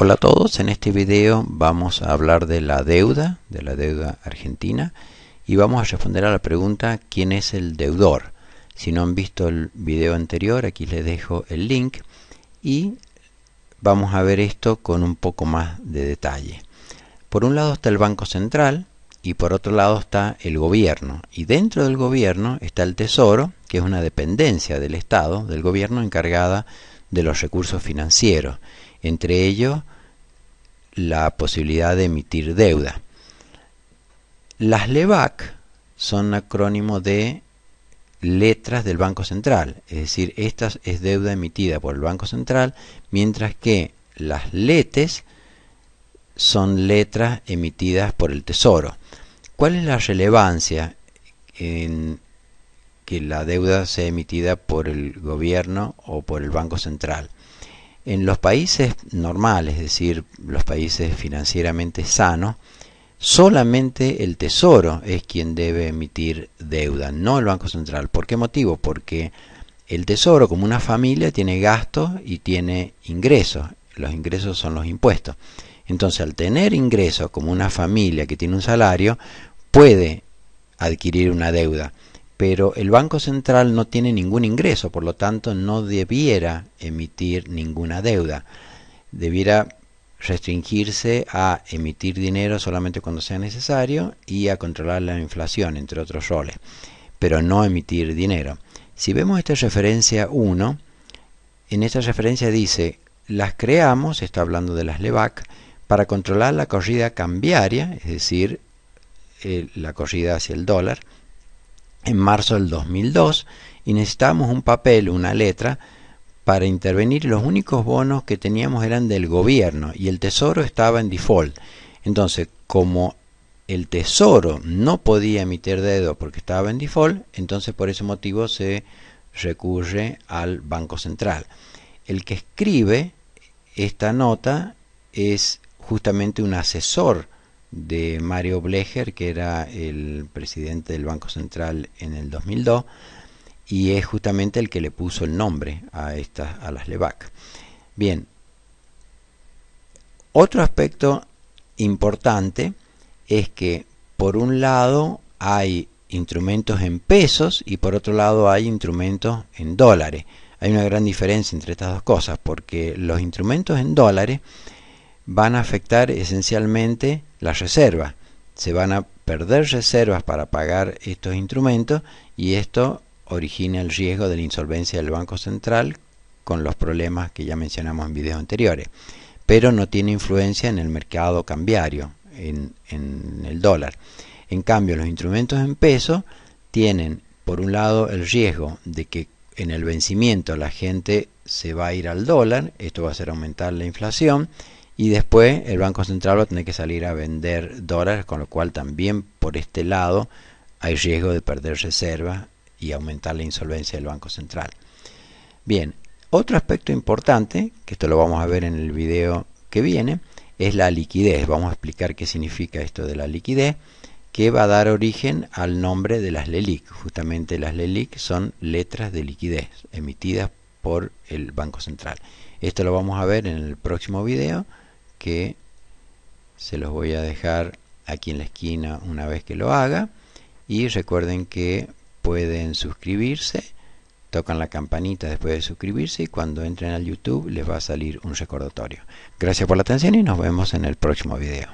Hola a todos, en este video vamos a hablar de la deuda, de la deuda argentina y vamos a responder a la pregunta ¿quién es el deudor? Si no han visto el video anterior, aquí les dejo el link y vamos a ver esto con un poco más de detalle. Por un lado está el Banco Central y por otro lado está el gobierno y dentro del gobierno está el Tesoro, que es una dependencia del Estado, del gobierno encargada de los recursos financieros entre ellos la posibilidad de emitir deuda. Las LEVAC son acrónimo de letras del Banco Central, es decir, esta es deuda emitida por el Banco Central, mientras que las LETES son letras emitidas por el Tesoro. ¿Cuál es la relevancia en que la deuda sea emitida por el gobierno o por el Banco Central? En los países normales, es decir, los países financieramente sanos, solamente el Tesoro es quien debe emitir deuda, no el Banco Central. ¿Por qué motivo? Porque el Tesoro, como una familia, tiene gastos y tiene ingresos. Los ingresos son los impuestos. Entonces, al tener ingresos como una familia que tiene un salario, puede adquirir una deuda pero el Banco Central no tiene ningún ingreso, por lo tanto no debiera emitir ninguna deuda. Debiera restringirse a emitir dinero solamente cuando sea necesario y a controlar la inflación, entre otros roles, pero no emitir dinero. Si vemos esta referencia 1, en esta referencia dice, las creamos, está hablando de las LEVAC, para controlar la corrida cambiaria, es decir, eh, la corrida hacia el dólar, en marzo del 2002 y necesitábamos un papel, una letra, para intervenir. Los únicos bonos que teníamos eran del gobierno y el tesoro estaba en default. Entonces, como el tesoro no podía emitir dedo porque estaba en default, entonces por ese motivo se recurre al Banco Central. El que escribe esta nota es justamente un asesor de Mario Blecher, que era el presidente del Banco Central en el 2002, y es justamente el que le puso el nombre a, estas, a las LEVAC. Bien, otro aspecto importante es que por un lado hay instrumentos en pesos y por otro lado hay instrumentos en dólares. Hay una gran diferencia entre estas dos cosas porque los instrumentos en dólares van a afectar esencialmente las reservas. Se van a perder reservas para pagar estos instrumentos y esto origina el riesgo de la insolvencia del Banco Central con los problemas que ya mencionamos en videos anteriores. Pero no tiene influencia en el mercado cambiario, en, en el dólar. En cambio, los instrumentos en peso tienen, por un lado, el riesgo de que en el vencimiento la gente se va a ir al dólar, esto va a hacer aumentar la inflación, y después el Banco Central va a tener que salir a vender dólares, con lo cual también por este lado hay riesgo de perder reservas y aumentar la insolvencia del Banco Central. Bien, otro aspecto importante, que esto lo vamos a ver en el video que viene, es la liquidez. Vamos a explicar qué significa esto de la liquidez, que va a dar origen al nombre de las LELIC. Justamente las LELIC son letras de liquidez emitidas por el Banco Central. Esto lo vamos a ver en el próximo video que se los voy a dejar aquí en la esquina una vez que lo haga. Y recuerden que pueden suscribirse, tocan la campanita después de suscribirse y cuando entren al YouTube les va a salir un recordatorio. Gracias por la atención y nos vemos en el próximo video.